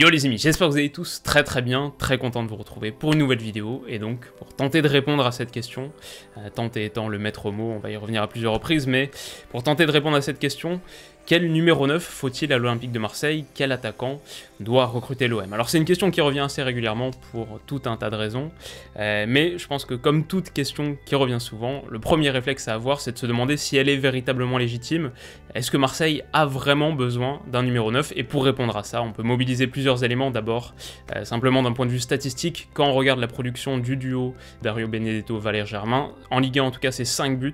Yo les amis, j'espère que vous allez tous très très bien, très content de vous retrouver pour une nouvelle vidéo et donc pour tenter de répondre à cette question, euh, tenter étant le maître mot, on va y revenir à plusieurs reprises, mais pour tenter de répondre à cette question, quel numéro 9 faut-il à l'Olympique de Marseille Quel attaquant doit recruter l'OM Alors c'est une question qui revient assez régulièrement pour tout un tas de raisons, euh, mais je pense que comme toute question qui revient souvent, le premier réflexe à avoir c'est de se demander si elle est véritablement légitime. Est-ce que Marseille a vraiment besoin d'un numéro 9 Et pour répondre à ça, on peut mobiliser plusieurs éléments. D'abord, euh, simplement d'un point de vue statistique, quand on regarde la production du duo Dario Benedetto-Valère Germain, en Ligue 1 en tout cas c'est 5 buts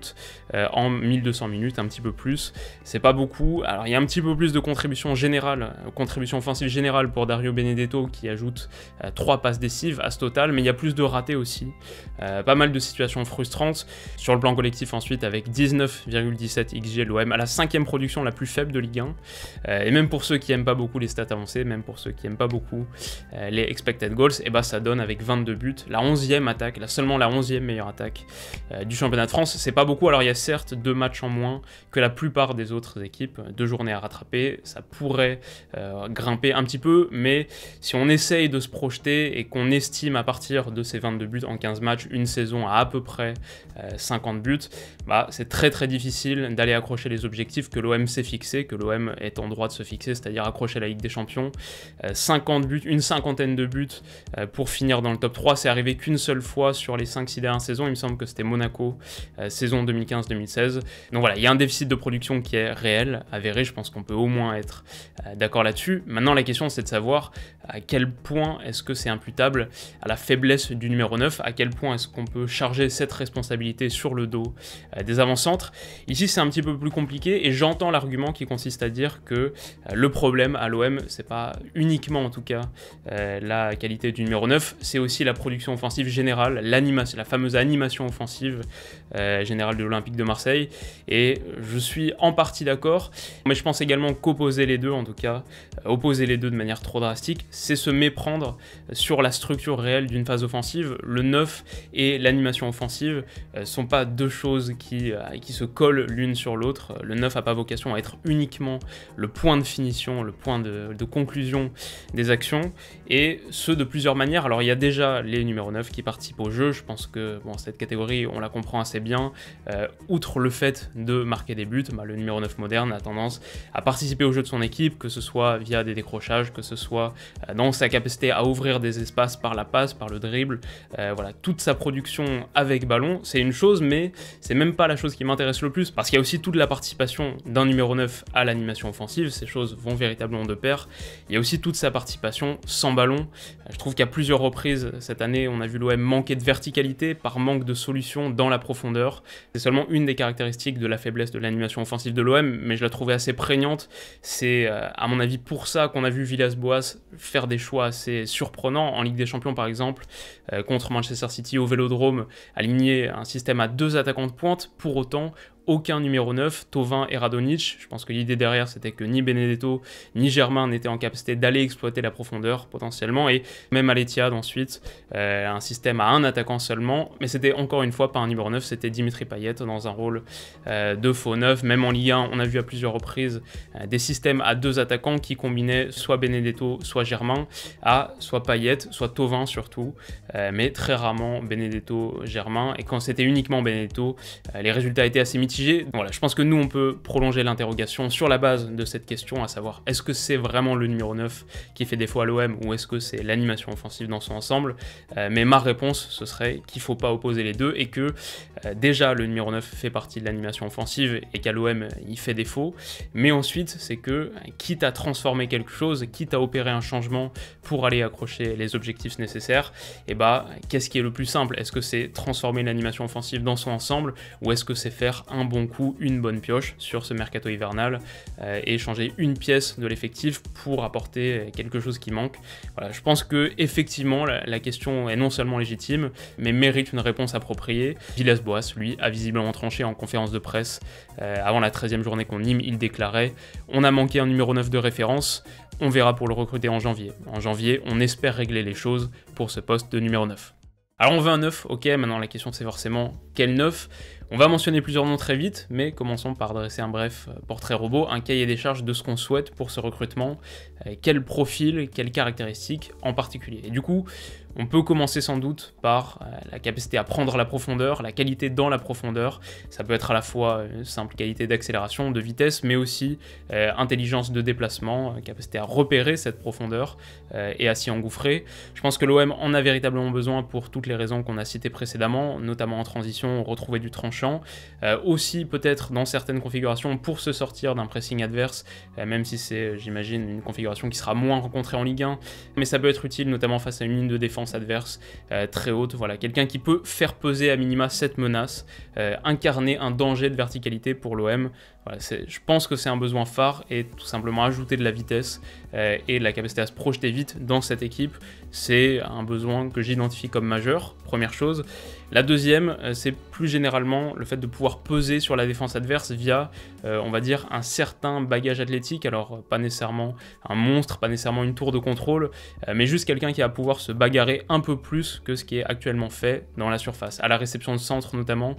euh, en 1200 minutes, un petit peu plus, c'est pas beaucoup alors il y a un petit peu plus de contribution générale, euh, contribution offensive générale pour Dario Benedetto qui ajoute 3 euh, passes décisives à ce total, mais il y a plus de ratés aussi. Euh, pas mal de situations frustrantes. Sur le plan collectif ensuite, avec 19,17 XG, l'OM à la cinquième production la plus faible de Ligue 1. et même pour ceux qui n'aiment pas beaucoup les stats avancées, même pour ceux qui n'aiment pas beaucoup les expected goals, et eh bah ben, ça donne avec 22 buts la 11e attaque, seulement la 11e meilleure attaque du championnat de France. C'est pas beaucoup, alors il y a certes deux matchs en moins que la plupart des autres équipes, deux journées à rattraper, ça pourrait euh, grimper un petit peu, mais si on essaye de se projeter et qu'on estime à partir de ces 22 buts en 15 matchs une saison à à peu près 50 euh, buts, bah, c'est très très difficile d'aller accrocher les objectifs que l'OM s'est fixé, que l'OM est en droit de se fixer, c'est-à-dire accrocher la Ligue des Champions. 50 euh, buts, une cinquantaine de buts pour finir dans le top 3, c'est arrivé qu'une seule fois sur les 5-6 dernières saisons, il me semble que c'était Monaco, saison 2015-2016. Donc voilà, il y a un déficit de production qui est réel avéré, je pense qu'on peut au moins être euh, d'accord là-dessus. Maintenant, la question c'est de savoir à quel point est-ce que c'est imputable à la faiblesse du numéro 9, à quel point est-ce qu'on peut charger cette responsabilité sur le dos euh, des avant-centres. Ici, c'est un petit peu plus compliqué et j'entends l'argument qui consiste à dire que euh, le problème à l'OM, c'est pas uniquement en tout cas la qualité du numéro 9, c'est aussi la production offensive générale, la fameuse animation offensive générale de l'Olympique de Marseille. Et je suis en partie d'accord. Mais je pense également qu'opposer les deux, en tout cas, euh, opposer les deux de manière trop drastique, c'est se méprendre sur la structure réelle d'une phase offensive. Le 9 et l'animation offensive euh, sont pas deux choses qui, euh, qui se collent l'une sur l'autre. Le 9 n'a pas vocation à être uniquement le point de finition, le point de, conclusion des actions, et ce de plusieurs manières. Alors il y a déjà les numéros 9 qui participent au jeu, je pense que bon, cette catégorie on la comprend assez bien. outre le fait de marquer des buts, bah, le numéro 9 moderne a à participer au jeu de son équipe, que ce soit via des décrochages, que ce soit euh, dans sa capacité à ouvrir des espaces par la passe, par le dribble. Euh, voilà, toute sa production avec ballon, c'est une chose, mais c'est même pas la chose qui m'intéresse le plus, parce qu'il y a aussi toute la participation d'un numéro 9 à l'animation offensive, ces choses vont véritablement de pair. Il y a aussi toute sa participation sans ballon. Euh, je trouve qu'à plusieurs reprises cette année, on a vu l'OM manquer de verticalité par manque de solutions dans la profondeur. C'est seulement une des caractéristiques de la faiblesse de l'animation offensive de l'OM, mais je la trouve assez prégnante. C'est euh, à mon avis pour ça qu'on a vu Villas-Boas faire des choix assez surprenants en Ligue des Champions par exemple, euh, contre Manchester City au Vélodrome, aligner un système à deux attaquants de pointe. Pour autant, aucun numéro 9, Tovin et Radonic. Je pense que l'idée derrière, c'était que ni Benedetto ni Germain n'étaient en capacité d'aller exploiter la profondeur potentiellement. Et même à ensuite, euh, un système à un attaquant seulement. Mais c'était encore une fois pas un numéro 9, c'était Dimitri Payet dans un rôle euh, de faux 9. Même en Ligue on a vu à plusieurs reprises euh, des systèmes à deux attaquants qui combinaient soit Benedetto, soit Germain, à soit Payet, soit Tovin surtout. mais très rarement Benedetto, Germain. Et quand c'était uniquement Benedetto, les résultats étaient assez mythiques voilà, je pense que nous, on peut prolonger l'interrogation sur la base de cette question, à savoir est-ce que c'est vraiment le numéro 9 qui fait défaut à l'OM ou est-ce que c'est l'animation offensive dans son ensemble euh, Mais ma réponse, ce serait qu'il faut pas opposer les deux et que euh, déjà le numéro 9 fait partie de l'animation offensive et qu'à l'OM, il fait défaut. Mais ensuite, c'est que quitte à transformer quelque chose, quitte à opérer un changement pour aller accrocher les objectifs nécessaires, et eh bah ben, qu'est-ce qui est le plus simple Est-ce que c'est transformer l'animation offensive dans son ensemble ou est-ce que c'est faire un bon coup, une bonne pioche sur ce mercato hivernal euh, et changer une pièce de l'effectif pour apporter quelque chose qui manque. Voilà, je pense que effectivement la, question est non seulement légitime, mais mérite une réponse appropriée. Villas-Boas, lui, a visiblement tranché en conférence de presse euh, avant la 13e journée qu'on nîme, il déclarait On a manqué un numéro 9 de référence, on verra pour le recruter en janvier. En janvier, on espère régler les choses pour ce poste de numéro 9. Alors on veut un 9, ok, maintenant la question c'est forcément quel 9 on va mentionner plusieurs noms très vite, mais commençons par dresser un bref euh, portrait robot, un cahier des charges de ce qu'on souhaite pour ce recrutement, euh, quel profil, quelles caractéristiques en particulier. Et du coup, on peut commencer sans doute par euh, la capacité à prendre la profondeur, la qualité dans la profondeur. Ça peut être à la fois une simple qualité d'accélération, de vitesse, mais aussi intelligence de déplacement, capacité à repérer cette profondeur et à s'y engouffrer. Je pense que l'OM en a véritablement besoin pour toutes les raisons qu'on a citées précédemment, notamment en transition, retrouver du tranchant euh, aussi peut-être dans certaines configurations pour se sortir d'un pressing adverse, euh, même si c'est euh, j'imagine une configuration qui sera moins rencontrée en Ligue 1, mais ça peut être utile notamment face à une ligne de défense adverse très haute, voilà, quelqu'un qui peut faire peser à minima cette menace, incarner un danger de verticalité pour l'OM, je pense que c'est un besoin phare et tout simplement ajouter de la vitesse euh, et de la capacité à se projeter vite dans cette équipe, c'est un besoin que j'identifie comme majeur, première chose. La deuxième, euh, c'est plus généralement le fait de pouvoir peser sur la défense adverse via, euh, on va dire, un certain bagage athlétique. Alors, pas nécessairement un monstre, pas nécessairement une tour de contrôle, mais juste quelqu'un qui va pouvoir se bagarrer un peu plus que ce qui est actuellement fait dans la surface. À la réception de centre notamment,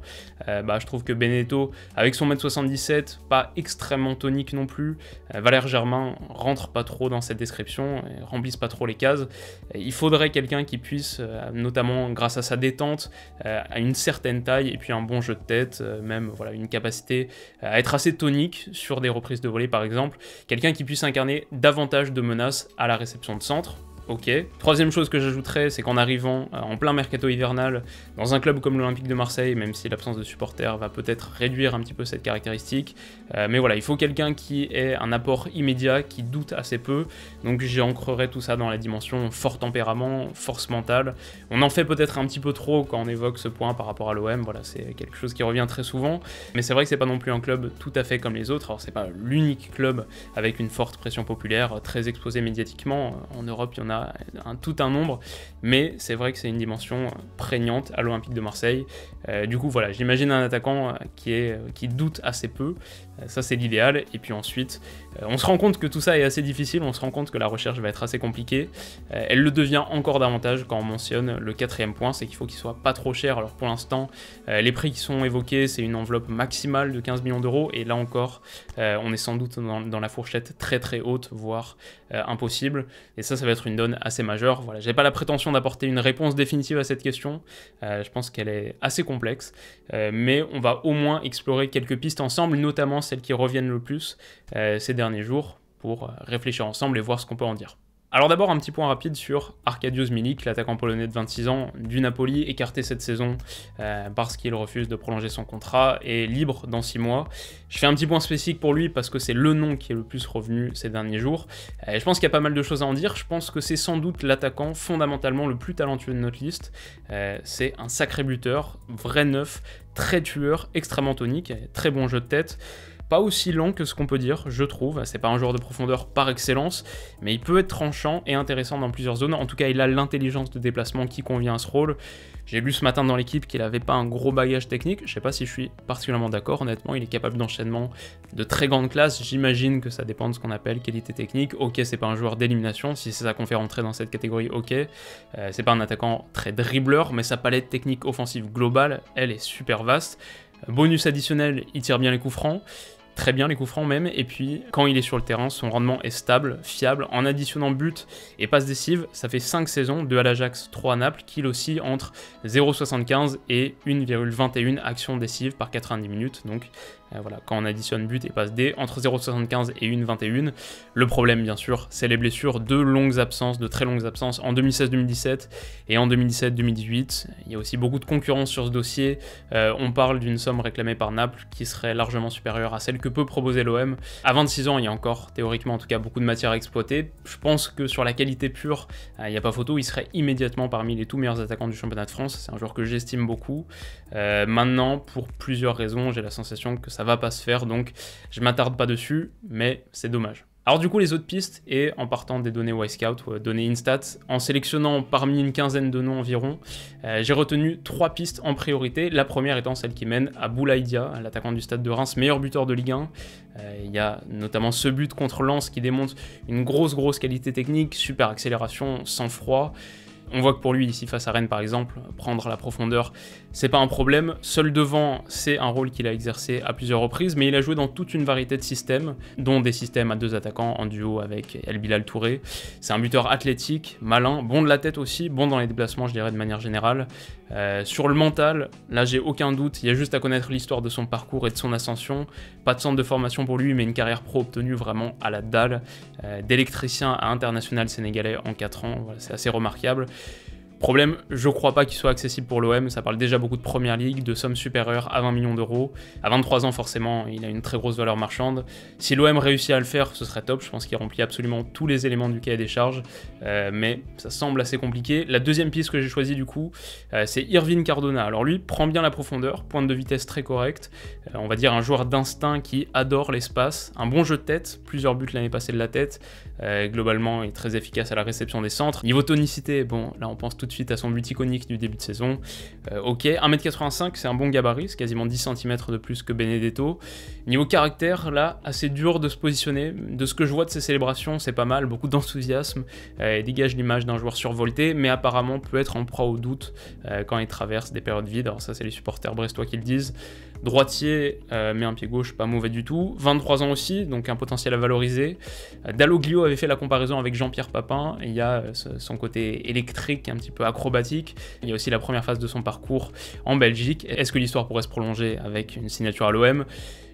bah, je trouve que Benedetto, avec son mètre 77, pas extrêmement tonique non plus. Euh, Valère Germain rentre pas trop dans cette description, et remplisse pas trop les cases. Euh, il faudrait quelqu'un qui puisse, euh, notamment grâce à sa détente, à une certaine taille et puis un bon jeu de tête, même voilà une capacité à être assez tonique sur des reprises de volée par exemple, quelqu'un qui puisse incarner davantage de menaces à la réception de centre, ok. Troisième chose que j'ajouterais, c'est qu'en arrivant euh, en plein mercato hivernal, dans un club comme l'Olympique de Marseille, même si l'absence de supporters va peut-être réduire un petit peu cette caractéristique, euh, mais voilà, il faut quelqu'un qui ait un apport immédiat, qui doute assez peu, donc j'ancrerai tout ça dans la dimension fort tempérament, force mentale. On en fait peut-être un petit peu trop quand on évoque ce point par rapport à l'OM, voilà, c'est quelque chose qui revient très souvent, mais c'est vrai que c'est pas non plus un club tout à fait comme les autres, alors c'est pas l'unique club avec une forte pression populaire, euh, très exposé médiatiquement, en Europe il y en a tout un nombre, mais c'est vrai que c'est une dimension euh, prégnante à l'Olympique de Marseille. Euh, du coup, voilà, j'imagine un attaquant euh, qui, est, qui doute assez peu, ça c'est l'idéal, et puis ensuite, on se rend compte que tout ça est assez difficile, on se rend compte que la recherche va être assez compliquée, elle le devient encore davantage quand on mentionne le quatrième point, c'est qu'il faut qu'il soit pas trop cher, alors pour l'instant, les prix qui sont évoqués, c'est une enveloppe maximale de 15 millions d'euros, et là encore, on est sans doute dans, la fourchette très très haute, voire impossible, et ça, ça va être une assez majeure. Voilà, j'ai pas la prétention d'apporter une réponse définitive à cette question. Euh, je pense qu'elle est assez complexe, euh, mais on va au moins explorer quelques pistes ensemble, notamment celles qui reviennent le plus euh, ces derniers jours, pour réfléchir ensemble et voir ce qu'on peut en dire. Alors d'abord un petit point rapide sur Arkadiusz Milik, l'attaquant polonais de 26 ans du Napoli, écarté cette saison euh, parce qu'il refuse de prolonger son contrat et libre dans 6 mois. Je fais un petit point spécifique pour lui parce que c'est le nom qui est le plus revenu ces derniers jours. Euh, je pense qu'il y a pas mal de choses à en dire. Je pense que c'est sans doute l'attaquant fondamentalement le plus talentueux de notre liste. Euh, c'est un sacré buteur, vrai neuf, très tueur, extrêmement tonique, très bon jeu de tête pas aussi long que ce qu'on peut dire, je trouve. C'est pas un joueur de profondeur par excellence, mais il peut être tranchant et intéressant dans plusieurs zones. En tout cas, il a l'intelligence de déplacement qui convient à ce rôle. J'ai lu ce matin dans l'équipe qu'il n'avait pas un gros bagage technique. Je sais pas si je suis particulièrement d'accord. Honnêtement, il est capable d'enchaînement de très grandes classes, J'imagine que ça dépend de ce qu'on appelle qualité technique. Ok, c'est pas un joueur d'élimination. Si c'est ça qu'on fait rentrer dans cette catégorie, ok. Euh, c'est pas un attaquant très dribbleur, mais sa palette technique offensive globale, elle est super vaste. Bonus additionnel, il tire bien les coups francs très bien les coups francs même, et puis quand il est sur le terrain, son rendement est stable, fiable, en additionnant but et passe décisive, ça fait 5 saisons, 2 à l'Ajax, 3 à Naples, qu'il aussi entre 0,75 et 1,21 actions décives par 90 minutes, donc euh, voilà, quand on additionne but et passe D, entre 0,75 et 1,21. Le problème, bien sûr, c'est les blessures, de longues absences, de très longues absences en 2016-2017 et en 2017-2018. Il y a aussi beaucoup de concurrence sur ce dossier. Euh, on parle d'une somme réclamée par Naples qui serait largement supérieure à celle que peut proposer l'OM. À 26 ans, il y a encore, théoriquement en tout cas, beaucoup de matière à exploiter. Je pense que sur la qualité pure, euh, il n'y a pas photo, il serait immédiatement parmi les tout meilleurs attaquants du championnat de France. C'est un joueur que j'estime beaucoup. maintenant, pour plusieurs raisons, j'ai la sensation que ça va pas se faire, donc je m'attarde pas dessus, mais c'est dommage. Alors du coup, les autres pistes, et en partant des données Wisecout, ou euh, données Instat, en sélectionnant parmi une quinzaine de noms environ, euh, j'ai retenu trois pistes en priorité, la première étant celle qui mène à Boulaïdia, l'attaquant du stade de Reims, meilleur buteur de Ligue 1. Euh, il y a notamment ce but contre Lens qui démontre une grosse grosse qualité technique, super accélération, sang-froid. On voit que pour lui, ici face à Rennes par exemple, prendre la profondeur, c'est pas un problème. Seul devant, c'est un rôle qu'il a exercé à plusieurs reprises, mais il a joué dans toute une variété de systèmes, dont des systèmes à deux attaquants en duo avec El Bilal Touré. C'est un buteur athlétique, malin, bon de la tête aussi, bon dans les déplacements, je dirais de manière générale. Euh, sur le mental, là j'ai aucun doute, il y a juste à connaître l'histoire de son parcours et de son ascension. Pas de centre de formation pour lui, mais une carrière pro obtenue vraiment à la dalle, euh, d'électricien à international sénégalais en 4 ans, c'est assez remarquable. Problème, je crois pas qu'il soit accessible pour l'OM, ça parle déjà beaucoup de première ligue, de sommes supérieures à 20 millions d'euros. À 23 ans, forcément, il a une très grosse valeur marchande. Si l'OM réussit à le faire, ce serait top, je pense qu'il remplit absolument tous les éléments du cahier des charges, euh, mais ça semble assez compliqué. La deuxième piste que j'ai choisie, du coup, euh, c'est Irvine Cardona. Alors lui, prend bien la profondeur, pointe de vitesse très correcte, euh, on va dire un joueur d'instinct qui adore l'espace, un bon jeu de tête, plusieurs buts l'année passée de la tête, globalement, il est très efficace à la réception des centres. Niveau tonicité, bon, là on pense tout de suite à son but du début de saison. Euh, ok, 1m85, c'est un bon gabarit, c'est quasiment 10 cm de plus que Benedetto. Niveau caractère, là, assez dur de se positionner. De ce que je vois de ces célébrations, c'est pas mal, beaucoup d'enthousiasme. Euh, et il dégage l'image d'un joueur survolté, mais apparemment peut être en proie au doute euh, quand il traverse des périodes vides. Alors ça, c'est les supporters brestois qui le disent. Droitier, mais un pied gauche, pas mauvais du tout. 23 ans aussi, donc un potentiel à valoriser. Daloglio avait fait la comparaison avec Jean-Pierre Papin. il y a son côté électrique un petit peu peu acrobatique. Il y a aussi la première phase de son parcours en Belgique. Est-ce que l'histoire pourrait se prolonger avec une signature à l'OM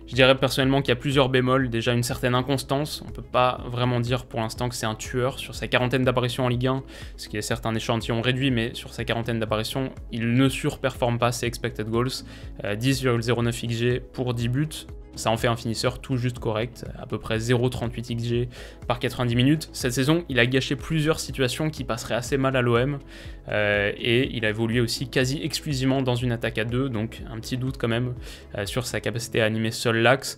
je dirais personnellement qu'il y a plusieurs bémols, déjà une certaine inconstance. On peut pas vraiment dire pour l'instant que c'est un tueur. Sur sa quarantaine d'apparitions en Ligue 1, ce qui est certes un échantillon réduit, mais sur sa quarantaine d'apparitions, il ne surperforme pas ses expected goals. 10,09 euh, XG pour 10 buts. Ça en fait un finisseur tout juste correct, à peu près 0,38 XG par 90 minutes. Cette saison, il a gâché plusieurs situations qui passeraient assez mal à l'OM, euh, et il a évolué aussi quasi exclusivement dans une attaque à deux, donc un petit doute quand même euh, sur sa capacité à animer seul l'axe.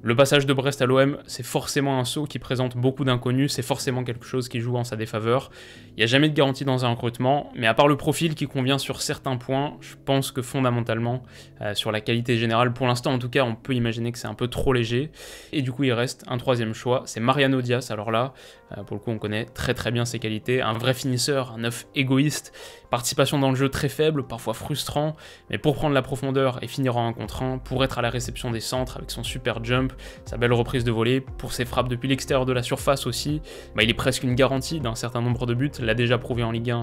Le passage de Brest à l'OM, c'est forcément un saut qui présente beaucoup d'inconnus, c'est forcément quelque chose qui joue en sa défaveur. Il n'y a jamais de garantie dans un recrutement, mais à part le profil qui convient sur certains points, je pense que fondamentalement, euh, sur la qualité générale, pour l'instant en tout cas, on peut imaginer que c'est un peu trop léger. Et du coup, il reste un troisième choix, c'est Mariano Diaz. Alors là, euh, pour le coup, on connaît très très bien ses qualités. Un vrai finisseur, un œuf égoïste, participation dans le jeu très faible, parfois frustrant, mais pour prendre la profondeur et finir en un contre 1, pour être à la réception des centres avec son super jump, sa belle reprise de volée, pour ses frappes depuis l'extérieur de la surface aussi, bah, il est presque une garantie d'un certain nombre de buts, l'a déjà prouvé en Ligue 1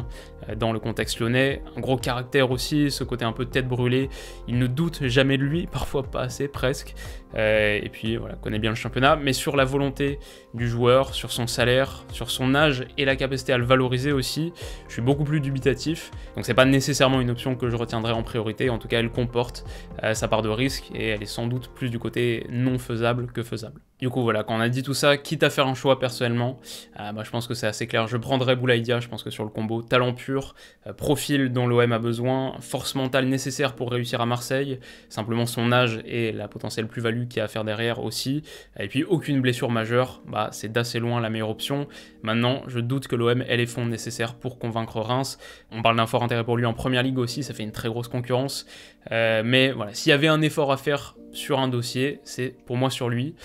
euh, dans le contexte lyonnais, un gros caractère aussi, ce côté un peu tête brûlée, il ne doute jamais de lui, parfois pas assez presque, euh, et puis voilà, connaît bien le championnat, mais sur la volonté du joueur, sur son salaire, sur son âge et la capacité à le valoriser aussi, je suis beaucoup plus dubitatif, donc c'est pas nécessairement une option que je retiendrai en priorité, en tout cas elle comporte euh, sa part de risque et elle est sans doute plus du côté non faisable faisable que faisable. Du coup, voilà, quand on a dit tout ça, quitte à faire un choix personnellement, euh, bah, je pense que c'est assez clair. Je prendrais Boulaïdia, je pense que sur le combo, talent pur, euh, profil dont l'OM a besoin, force mentale nécessaire pour réussir à Marseille, simplement son âge et la potentielle plus-value qu'il y a à faire derrière aussi, et puis aucune blessure majeure, bah, c'est d'assez loin la meilleure option. Maintenant, je doute que l'OM ait les fonds nécessaires pour convaincre Reims. On parle d'un fort intérêt pour lui en première ligue aussi, ça fait une très grosse concurrence. Euh, mais voilà, s'il y avait un effort à faire sur un dossier, c'est pour moi sur lui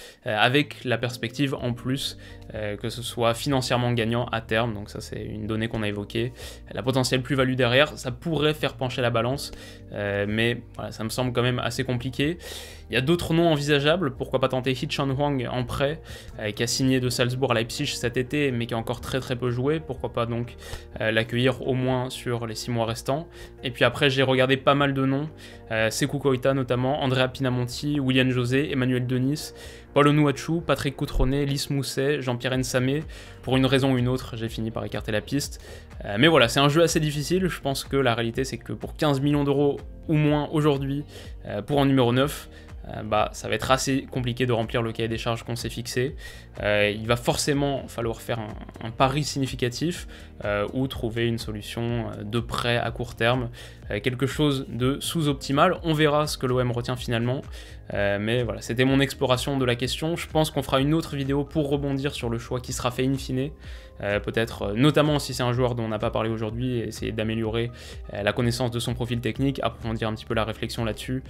avec la perspective en plus euh, que ce soit financièrement gagnant à terme, donc ça c'est une donnée qu'on a évoquée, la potentielle plus-value derrière, ça pourrait faire pencher la balance, euh, mais ça me semble quand même assez compliqué. Il y a d'autres noms envisageables, pourquoi pas tenter Hichan Huang en prêt, euh, qui a signé de Salzbourg à Leipzig cet été, mais qui est encore très très peu joué, pourquoi pas donc l'accueillir au moins sur les 6 mois restants. Et puis après j'ai regardé pas mal de noms, Sekou Koita notamment, Andrea Pinamonti, William José, Emmanuel Denis, Paul Onuachu, Patrick Coutronnet, Lys Mousset, Jean Pierre Samé. Pour une raison ou une autre, j'ai fini par écarter la piste. Euh, mais voilà, c'est un jeu assez difficile. Je pense que la réalité, c'est que pour 15 millions d'euros ou moins aujourd'hui, euh, pour un numéro 9, euh, bah, ça va être assez compliqué de remplir le cahier des charges qu'on s'est fixé. il va forcément falloir faire un, pari significatif ou trouver une solution de prêt à court terme, quelque chose de sous-optimal. On verra ce que l'OM retient finalement. Euh, mais voilà, c'était mon exploration de la question. Je pense qu'on fera une autre vidéo pour rebondir sur le choix qui sera fait in fine. Euh, peut-être, euh, notamment si c'est un joueur dont on n'a pas parlé aujourd'hui, essayer d'améliorer la connaissance de son profil technique, approfondir un petit peu la réflexion là-dessus,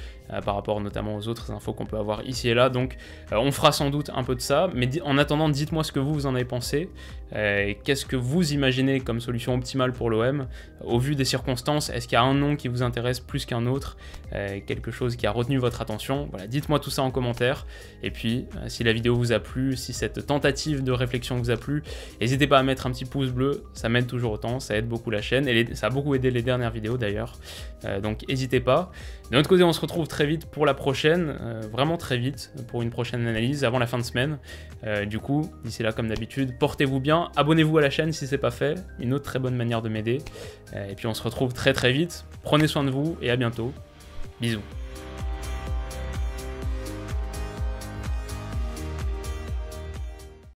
par rapport notamment aux autres infos qu'on peut avoir ici et là. Donc on fera sans doute un peu de ça. Mais en attendant, dites-moi ce que vous, vous en avez pensé. Qu'est-ce que vous imaginez comme solution optimale pour l'OM Au vu des circonstances, est-ce qu'il y a un nom qui vous intéresse plus qu'un autre Quelque chose qui a retenu votre attention Dites-moi tout ça en commentaire. Et puis, euh, si la vidéo vous a plu, si cette tentative de réflexion vous a plu, n'hésitez pas à mettre un petit pouce bleu, ça m'aide toujours autant, ça aide beaucoup la chaîne, et ça a beaucoup aidé les dernières vidéos d'ailleurs. Euh, donc n'hésitez pas. De notre côté, on se retrouve très vite pour la prochaine, euh, vraiment très vite, pour une prochaine analyse avant la fin de semaine. du coup, d'ici là, comme d'habitude, portez-vous bien, abonnez-vous à la chaîne si c'est pas fait, une autre très bonne manière de m'aider. et puis on se retrouve très très vite. Prenez soin de vous et à bientôt. Bisous.